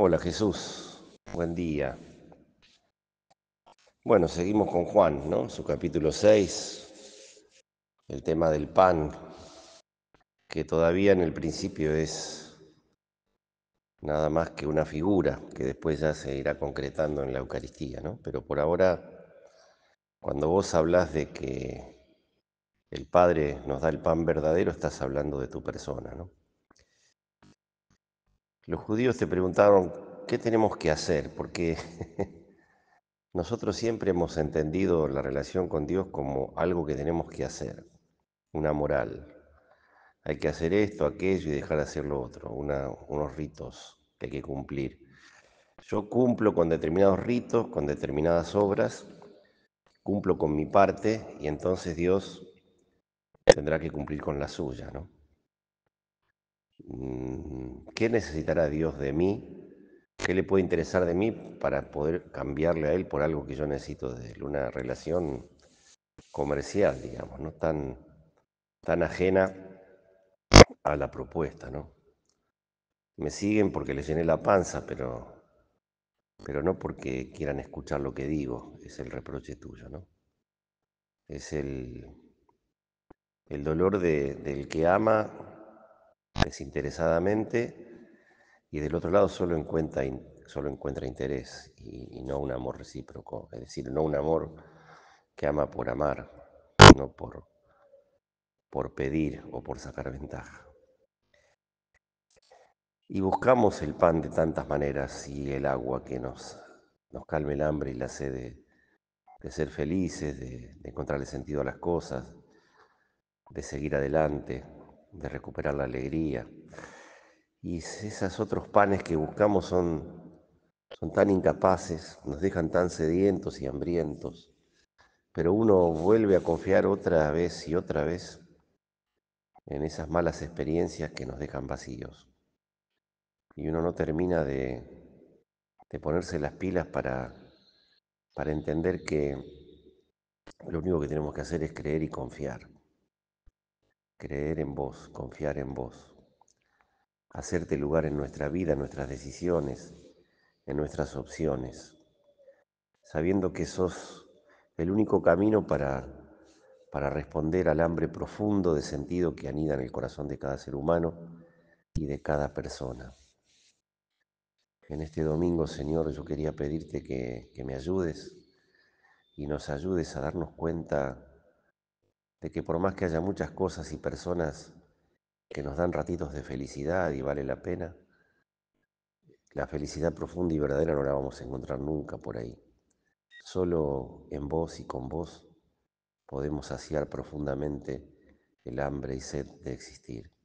Hola Jesús, buen día. Bueno, seguimos con Juan, ¿no? Su capítulo 6, el tema del pan, que todavía en el principio es nada más que una figura, que después ya se irá concretando en la Eucaristía, ¿no? Pero por ahora, cuando vos hablas de que el Padre nos da el pan verdadero, estás hablando de tu persona, ¿no? Los judíos te preguntaron, ¿qué tenemos que hacer? Porque nosotros siempre hemos entendido la relación con Dios como algo que tenemos que hacer, una moral. Hay que hacer esto, aquello y dejar de hacer lo otro, unos ritos que hay que cumplir. Yo cumplo con determinados ritos, con determinadas obras, cumplo con mi parte y entonces Dios tendrá que cumplir con la suya, ¿no? Mm, ¿qué necesitará Dios de mí? ¿Qué le puede interesar de mí para poder cambiarle a él por algo que yo necesito de él? Una relación comercial, digamos, no tan, tan ajena a la propuesta, ¿no? Me siguen porque les llené la panza, pero, pero no porque quieran escuchar lo que digo, es el reproche tuyo, ¿no? Es el, el dolor del que ama desinteresadamente y del otro lado solo encuentra, encuentra interés y, no un amor recíproco, es decir, no un amor que ama por amar, no por, por pedir o por sacar ventaja. Y buscamos el pan de tantas maneras y el agua que nos, nos calme el hambre y la sed de, ser felices, de, de encontrarle sentido a las cosas, de seguir adelante, de recuperar la alegría. Y esos otros panes que buscamos son, son tan incapaces, nos dejan tan sedientos y hambrientos, pero uno vuelve a confiar otra vez y otra vez en esas malas experiencias que nos dejan vacíos. Y uno no termina de, ponerse las pilas para, para entender que lo único que tenemos que hacer es creer y confiar creer en vos, confiar en vos, hacerte lugar en nuestra vida, en nuestras decisiones, en nuestras opciones, sabiendo que sos el único camino para, para responder al hambre profundo de sentido que anida en el corazón de cada ser humano y de cada persona. En este domingo, Señor, yo quería pedirte que, que me ayudes y nos ayudes a darnos cuenta de que por más que haya muchas cosas y personas que nos dan ratitos de felicidad y vale la pena, la felicidad profunda y verdadera no la vamos a encontrar nunca por ahí. Solo en vos y con vos podemos saciar profundamente el hambre y sed de existir.